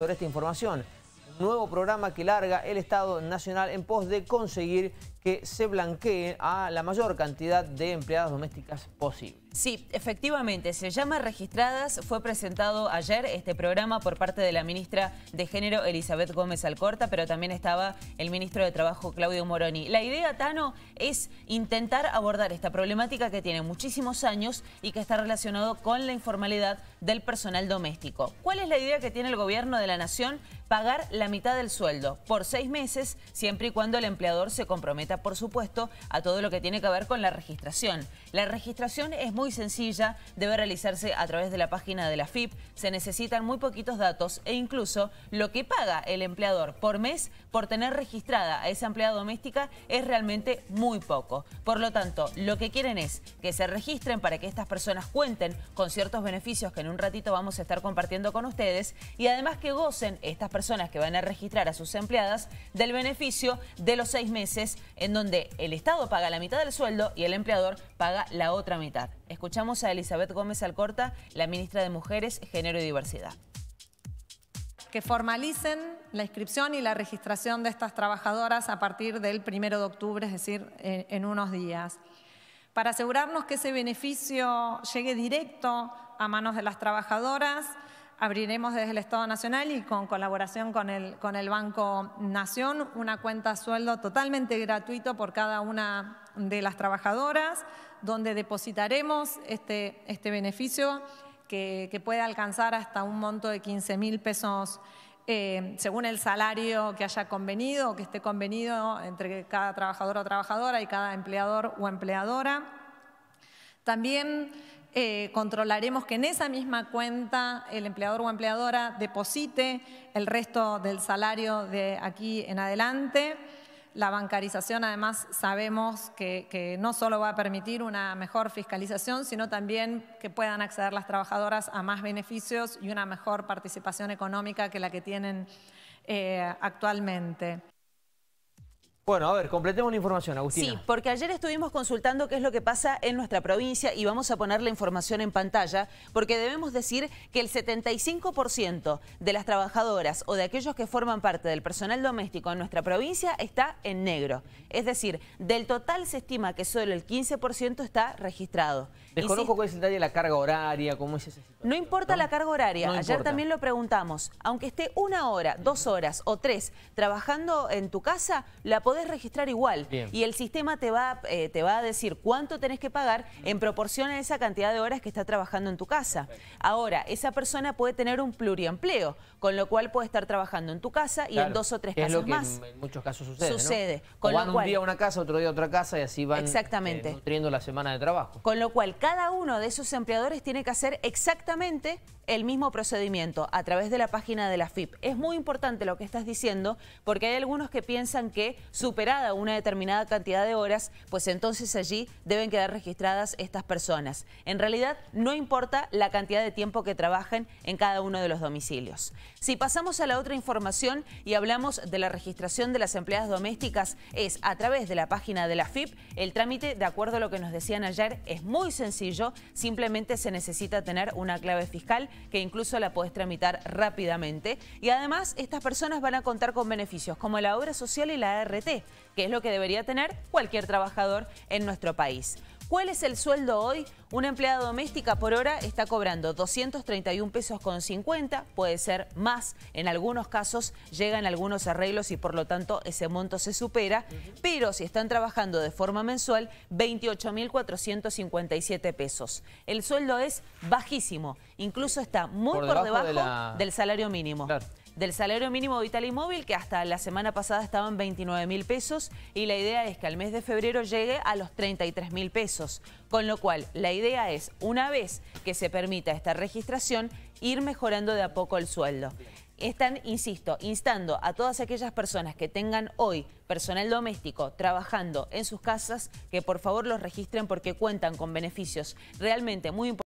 sobre esta información. Un nuevo programa que larga el Estado Nacional en pos de conseguir que se blanquee a la mayor cantidad de empleadas domésticas posible. Sí, efectivamente, se llama Registradas, fue presentado ayer este programa por parte de la ministra de Género Elizabeth Gómez Alcorta, pero también estaba el ministro de Trabajo Claudio Moroni. La idea, Tano, es intentar abordar esta problemática que tiene muchísimos años y que está relacionado con la informalidad del personal doméstico. ¿Cuál es la idea que tiene el gobierno de la nación? Pagar la mitad del sueldo por seis meses, siempre y cuando el empleador se comprometa por supuesto, a todo lo que tiene que ver con la registración. La registración es muy sencilla, debe realizarse a través de la página de la FIP, se necesitan muy poquitos datos e incluso lo que paga el empleador por mes por tener registrada a esa empleada doméstica es realmente muy poco. Por lo tanto, lo que quieren es que se registren para que estas personas cuenten con ciertos beneficios que en un ratito vamos a estar compartiendo con ustedes y además que gocen estas personas que van a registrar a sus empleadas del beneficio de los seis meses en donde el Estado paga la mitad del sueldo y el empleador paga la otra mitad. Escuchamos a Elizabeth Gómez Alcorta, la ministra de Mujeres, Género y Diversidad. Que formalicen la inscripción y la registración de estas trabajadoras a partir del 1 de octubre, es decir, eh, en unos días. Para asegurarnos que ese beneficio llegue directo a manos de las trabajadoras, abriremos desde el Estado Nacional y con colaboración con el, Banco Nación una cuenta sueldo totalmente gratuito por cada una de las trabajadoras, donde depositaremos este, este beneficio que, puede alcanzar hasta un monto de 15 mil pesos eh, según el salario que haya convenido o que esté convenido entre cada trabajador o trabajadora y cada empleador o empleadora. También eh, controlaremos que en esa misma cuenta el empleador o empleadora deposite el resto del salario de aquí en adelante. La bancarización, además, sabemos que, no solo va a permitir una mejor fiscalización, sino también que puedan acceder las trabajadoras a más beneficios y una mejor participación económica que la que tienen eh, actualmente. Bueno, a ver, completemos la información, Agustina. Sí, porque ayer estuvimos consultando qué es lo que pasa en nuestra provincia y vamos a poner la información en pantalla, porque debemos decir que el 75% de las trabajadoras o de aquellos que forman parte del personal doméstico en nuestra provincia está en negro. Es decir, del total se estima que solo el 15% está registrado. Desconozco cuál es el detalle de la carga horaria, cómo es esa No importa la carga horaria, ayer también lo preguntamos. Aunque esté una hora, dos horas o tres trabajando en tu casa, la podemos podés registrar igual. Y el sistema te va, eh, te va a decir cuánto tenés que pagar en proporción a esa cantidad de horas que está trabajando en tu casa. Ahora, esa persona puede tener un pluriempleo, con lo cual puede estar trabajando en tu casa y en dos o tres casos más. lo que en muchos casos sucede, Sucede. un día una casa, otro día a otra casa y así van eh, exactamente. la semana de trabajo. Con lo cual, cada uno de esos empleadores tiene que hacer exactamente el mismo procedimiento a través de la página de la FIP. Es muy importante lo que estás diciendo porque hay algunos que piensan que superada una determinada cantidad de horas, pues entonces allí deben quedar registradas estas personas. En realidad no importa la cantidad de tiempo que trabajen en cada uno de los domicilios. Si pasamos a la otra información y hablamos de la registración de las empleadas domésticas, es a través de la página de la FIP. El trámite, de acuerdo a lo que nos decían ayer, es muy sencillo. Simplemente se necesita tener una clave fiscal que incluso la puedes tramitar rápidamente. Y además, estas personas van a contar con beneficios como la obra social y la ART, que es lo que debería tener cualquier trabajador en nuestro país. ¿Cuál es el sueldo hoy una empleada doméstica por hora está cobrando 231 pesos con 50, puede ser más. En algunos casos llegan algunos arreglos y por lo tanto ese monto se supera. Pero si están trabajando de forma mensual, 28.457 pesos. El sueldo es bajísimo, incluso está muy por debajo, del salario mínimo. del salario mínimo vital Inmóvil, que hasta la semana pasada estaban 29 mil pesos, y la idea es que al mes de febrero llegue a los 33 mil pesos, con lo cual la idea la idea es, una vez que se permita esta registración, ir mejorando de a poco el sueldo. Están, insisto, instando a todas aquellas personas que tengan hoy personal doméstico trabajando en sus casas, que por favor los registren porque cuentan con beneficios realmente muy importantes.